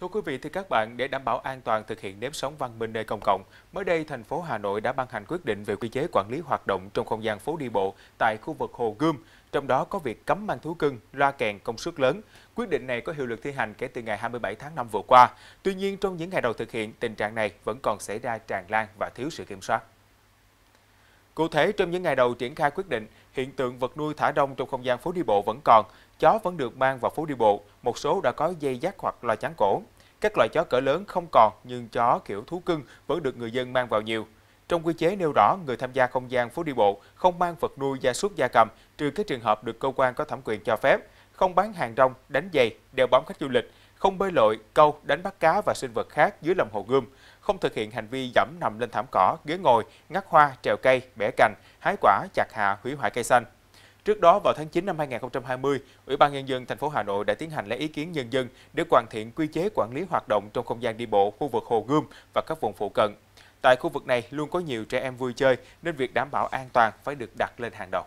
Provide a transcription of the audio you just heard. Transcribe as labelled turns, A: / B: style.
A: Thưa quý vị thì các bạn, để đảm bảo an toàn thực hiện nếp sống văn minh nơi công cộng, mới đây thành phố Hà Nội đã ban hành quyết định về quy chế quản lý hoạt động trong không gian phố đi bộ tại khu vực Hồ Gươm, trong đó có việc cấm mang thú cưng, loa kèn công suất lớn. Quyết định này có hiệu lực thi hành kể từ ngày 27 tháng 5 vừa qua. Tuy nhiên, trong những ngày đầu thực hiện, tình trạng này vẫn còn xảy ra tràn lan và thiếu sự kiểm soát. Cụ thể, trong những ngày đầu triển khai quyết định, hiện tượng vật nuôi thả rông trong không gian phố đi bộ vẫn còn, chó vẫn được mang vào phố đi bộ, một số đã có dây dắt hoặc loa chắn cổ. Các loại chó cỡ lớn không còn nhưng chó kiểu thú cưng vẫn được người dân mang vào nhiều. Trong quy chế nêu rõ người tham gia không gian phố đi bộ không mang vật nuôi gia súc gia cầm trừ các trường hợp được cơ quan có thẩm quyền cho phép, không bán hàng rong, đánh giày, đeo bám khách du lịch, không bơi lội, câu, đánh bắt cá và sinh vật khác dưới lòng hồ gươm, không thực hiện hành vi dẫm nằm lên thảm cỏ, ghế ngồi, ngắt hoa, trèo cây, bẻ cành, hái quả, chặt hạ, hủy hoại cây xanh. Trước đó vào tháng 9 năm 2020, Ủy ban nhân dân thành phố Hà Nội đã tiến hành lấy ý kiến nhân dân để hoàn thiện quy chế quản lý hoạt động trong không gian đi bộ khu vực Hồ Gươm và các vùng phụ cận. Tại khu vực này luôn có nhiều trẻ em vui chơi nên việc đảm bảo an toàn phải được đặt lên hàng đầu.